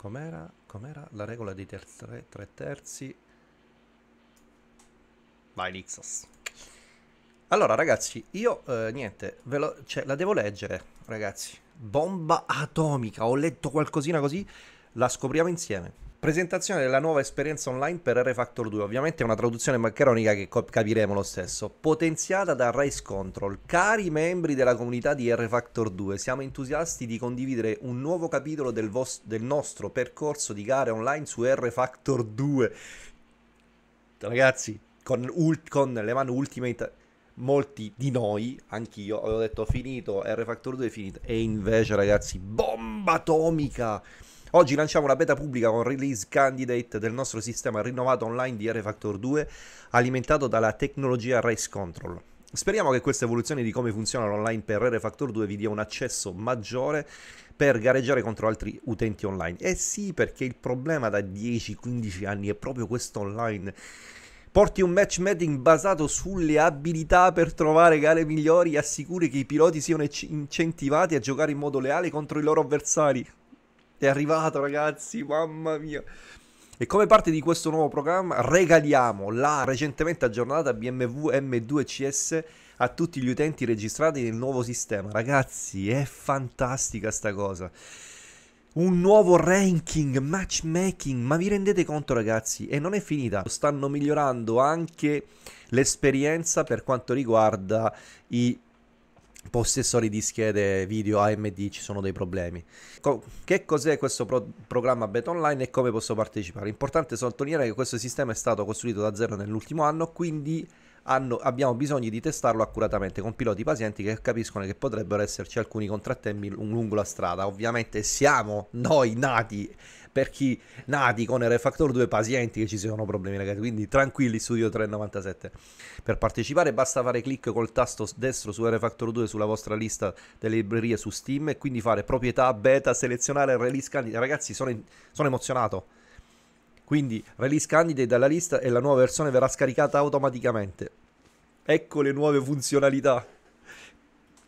Com'era? Com'era la regola dei ter tre, tre terzi? Vai Lixos. Allora ragazzi, io eh, niente, ve lo, cioè, la devo leggere ragazzi. Bomba atomica, ho letto qualcosina così, la scopriamo insieme. Presentazione della nuova esperienza online per R-Factor 2, ovviamente è una traduzione maccheronica che capiremo lo stesso, potenziata da Race Control. Cari membri della comunità di R-Factor 2, siamo entusiasti di condividere un nuovo capitolo del, del nostro percorso di gare online su R-Factor 2. Ragazzi, con, con le mani Ultimate molti di noi, anch'io, avevo detto finito, R-Factor 2 è finito, e invece ragazzi, bomba atomica! Oggi lanciamo una beta pubblica con release candidate del nostro sistema rinnovato online di R-Factor 2 alimentato dalla tecnologia Race Control. Speriamo che questa evoluzione di come funziona l'online per R-Factor 2 vi dia un accesso maggiore per gareggiare contro altri utenti online. Eh sì, perché il problema da 10-15 anni è proprio questo online. Porti un matchmaking basato sulle abilità per trovare gare migliori e assicuri che i piloti siano incentivati a giocare in modo leale contro i loro avversari. È arrivato, ragazzi, mamma mia. E come parte di questo nuovo programma regaliamo la recentemente aggiornata BMW M2 CS a tutti gli utenti registrati nel nuovo sistema. Ragazzi, è fantastica sta cosa. Un nuovo ranking, matchmaking, ma vi rendete conto ragazzi? E non è finita, stanno migliorando anche l'esperienza per quanto riguarda i possessori di schede video AMD ci sono dei problemi. Co- che cos'è questo pro- programma Beta Online e come posso partecipare? Importante sottolineare che questo sistema è stato costruito da zero nell'ultimo anno, quindi hanno, abbiamo bisogno di testarlo accuratamente con piloti pazienti che capiscono che potrebbero esserci alcuni contrattempi lungo la strada. Ovviamente siamo noi nati, per chi nati con il 2 pazienti che ci siano problemi ragazzi, quindi tranquilli Studio 397. Per partecipare basta fare clic col tasto destro su Refactor 2 sulla vostra lista delle librerie su Steam e quindi fare proprietà, beta, selezionare, release candidate. Ragazzi sono, in, sono emozionato. Quindi release candidate dalla lista e la nuova versione verrà scaricata automaticamente. Ecco le nuove funzionalità.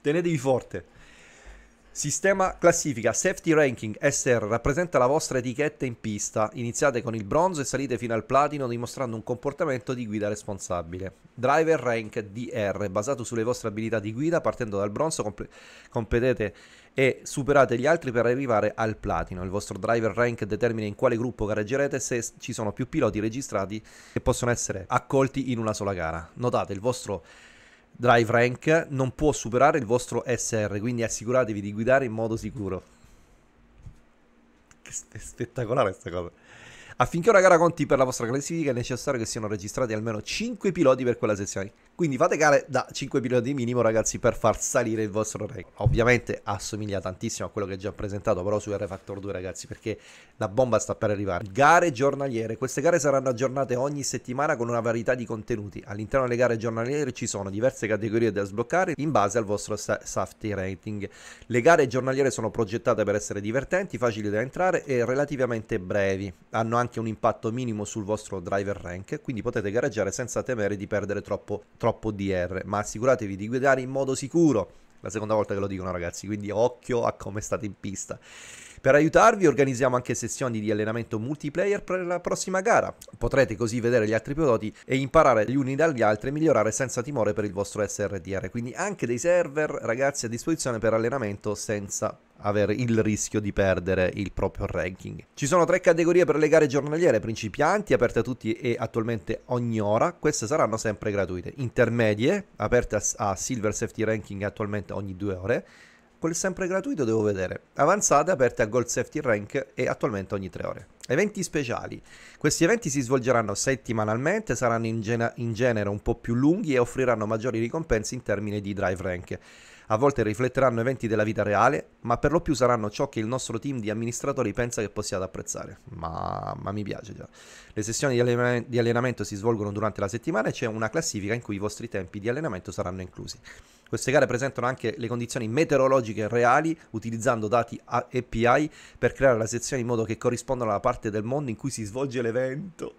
Tenetevi forte. Sistema classifica Safety Ranking SR rappresenta la vostra etichetta in pista. Iniziate con il bronzo e salite fino al platino dimostrando un comportamento di guida responsabile. Driver Rank DR basato sulle vostre abilità di guida partendo dal bronzo comp- competete e superate gli altri per arrivare al platino. Il vostro driver rank determina in quale gruppo gareggerete se ci sono più piloti registrati che possono essere accolti in una sola gara. Notate il vostro Drive Rank non può superare il vostro SR, quindi assicuratevi di guidare in modo sicuro. Che spettacolare questa cosa. Affinché una gara conti per la vostra classifica è necessario che siano registrati almeno 5 piloti per quella sezione. Quindi fate gare da 5 piloti minimo, ragazzi, per far salire il vostro rank. Ovviamente assomiglia tantissimo a quello che è già presentato, però su R Factor 2, ragazzi, perché la bomba sta per arrivare. Gare giornaliere. Queste gare saranno aggiornate ogni settimana con una varietà di contenuti. All'interno delle gare giornaliere ci sono diverse categorie da sbloccare in base al vostro safety rating. Le gare giornaliere sono progettate per essere divertenti, facili da entrare e relativamente brevi. Hanno anche un impatto minimo sul vostro driver rank, quindi potete gareggiare senza temere di perdere troppo, troppo troppo DR, ma assicuratevi di guidare in modo sicuro. La seconda volta che lo dicono ragazzi, quindi occhio a come state in pista. Per aiutarvi organizziamo anche sessioni di allenamento multiplayer per la prossima gara. Potrete così vedere gli altri piloti e imparare gli uni dagli altri e migliorare senza timore per il vostro SRDR. Quindi anche dei server ragazzi a disposizione per allenamento senza avere il rischio di perdere il proprio ranking. Ci sono tre categorie per le gare giornaliere, principianti, aperte a tutti e attualmente ogni ora, queste saranno sempre gratuite, intermedie, aperte a, a Silver Safety Ranking attualmente ogni due ore, Apple, sempre gratuito devo vedere. Avanzate aperte a Gold Safety Rank e attualmente ogni 3 ore. Eventi speciali. Questi eventi si svolgeranno settimanalmente, saranno in, gen- in genere un po' più lunghi e offriranno maggiori ricompense in termini di drive rank a volte rifletteranno eventi della vita reale, ma per lo più saranno ciò che il nostro team di amministratori pensa che possiate apprezzare. Ma, ma mi piace già. Le sessioni di, allenamento, di allenamento si svolgono durante la settimana e c'è una classifica in cui i vostri tempi di allenamento saranno inclusi. Queste gare presentano anche le condizioni meteorologiche reali utilizzando dati API per creare la sezione in modo che corrispondano alla parte del mondo in cui si svolge l'evento.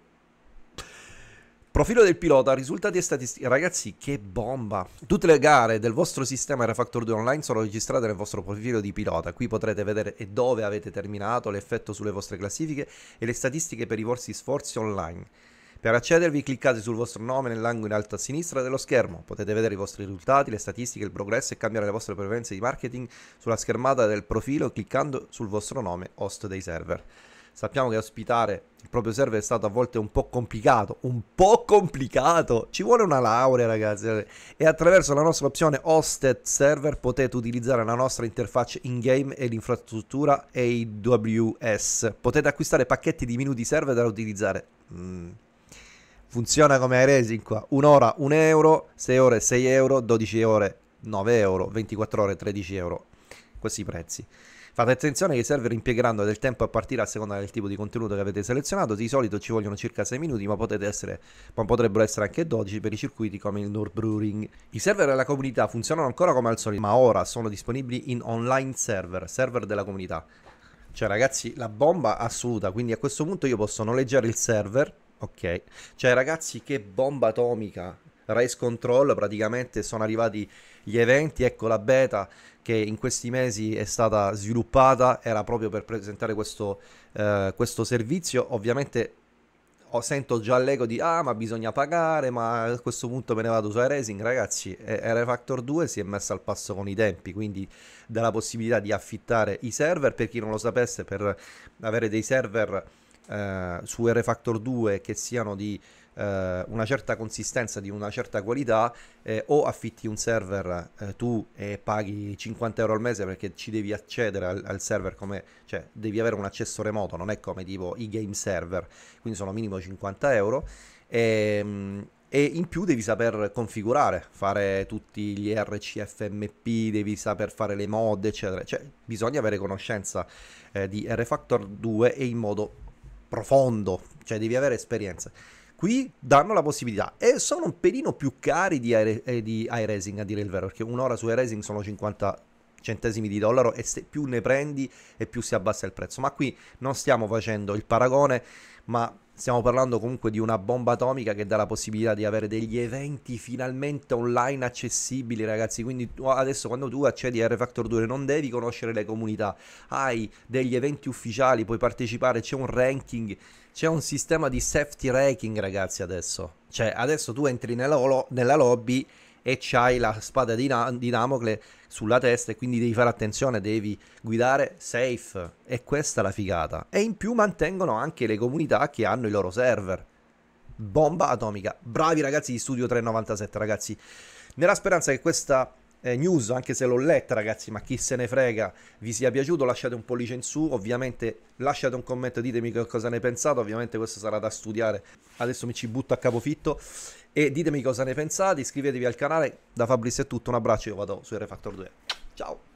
Profilo del pilota, risultati e statistiche. Ragazzi, che bomba! Tutte le gare del vostro sistema Refactor 2 Online sono registrate nel vostro profilo di pilota. Qui potrete vedere e dove avete terminato, l'effetto sulle vostre classifiche e le statistiche per i vostri sforzi online. Per accedervi cliccate sul vostro nome nell'angolo in alto a sinistra dello schermo. Potete vedere i vostri risultati, le statistiche, il progresso e cambiare le vostre preferenze di marketing sulla schermata del profilo cliccando sul vostro nome host dei server. Sappiamo che ospitare il proprio server è stato a volte un po' complicato, un po' complicato. Ci vuole una laurea, ragazzi. E attraverso la nostra opzione Hosted Server potete utilizzare la nostra interfaccia in-game e l'infrastruttura AWS. Potete acquistare pacchetti di minuti server da utilizzare. Mm. Funziona come iRacing qua. Un'ora 1 euro, 6 ore 6 euro, 12 ore 9 euro, 24 ore 13 euro. Questi prezzi. Fate attenzione che i server impiegheranno del tempo a partire a seconda del tipo di contenuto che avete selezionato. Di solito ci vogliono circa 6 minuti, ma, essere, ma potrebbero essere anche 12 per i circuiti come il Nord Brewing. I server della comunità funzionano ancora come al solito, ma ora sono disponibili in online server, server della comunità. Cioè ragazzi, la bomba assoluta, quindi a questo punto io posso noleggiare il server, ok? Cioè ragazzi, che bomba atomica, race control, praticamente sono arrivati gli eventi, ecco la beta che in questi mesi è stata sviluppata, era proprio per presentare questo, eh, questo servizio, ovviamente sento già l'ego di ah ma bisogna pagare ma a questo punto me ne vado su Racing ragazzi Refactor 2 si è messa al passo con i tempi quindi dà la possibilità di affittare i server per chi non lo sapesse per avere dei server eh, su Refactor 2 che siano di eh, una certa consistenza, di una certa qualità, eh, o affitti un server eh, tu e paghi 50 euro al mese perché ci devi accedere al, al, server come, cioè devi avere un accesso remoto, non è come tipo i game server, quindi sono minimo 50 euro. E, ehm, e in più devi saper configurare, fare tutti gli RCFMP, devi saper fare le mod, eccetera. Cioè, bisogna avere conoscenza eh, di RFactor 2 e in modo profondo, cioè devi avere esperienza qui danno la possibilità e sono un pelino più cari di, i, eh, di iRacing a dire il vero, perché un'ora su iRacing sono 50 centesimi di dollaro e più ne prendi e più si abbassa il prezzo. Ma qui non stiamo facendo il paragone, ma Stiamo parlando comunque di una bomba atomica che dà la possibilità di avere degli eventi finalmente online accessibili, ragazzi. Quindi adesso quando tu accedi a R-Factor 2 non devi conoscere le comunità, hai degli eventi ufficiali, puoi partecipare, c'è un ranking, c'è un sistema di safety ranking, ragazzi, adesso. Cioè, adesso tu entri nella, lo- nella lobby e c'hai la spada di, Na- di Namocle sulla testa e quindi devi fare attenzione, devi guidare safe. E questa è la figata. E in più mantengono anche le comunità che hanno i loro server. Bomba atomica. Bravi ragazzi di Studio 397, ragazzi. Nella speranza che questa eh, news, anche se l'ho letta ragazzi, ma chi se ne frega, vi sia piaciuto, lasciate un pollice in su, ovviamente lasciate un commento, ditemi che cosa ne pensate, ovviamente questo sarà da studiare, adesso mi ci butto a capofitto e ditemi cosa ne pensate, iscrivetevi al canale, da Fabrizio è tutto, un abbraccio, io vado su R Factor 2. Ciao!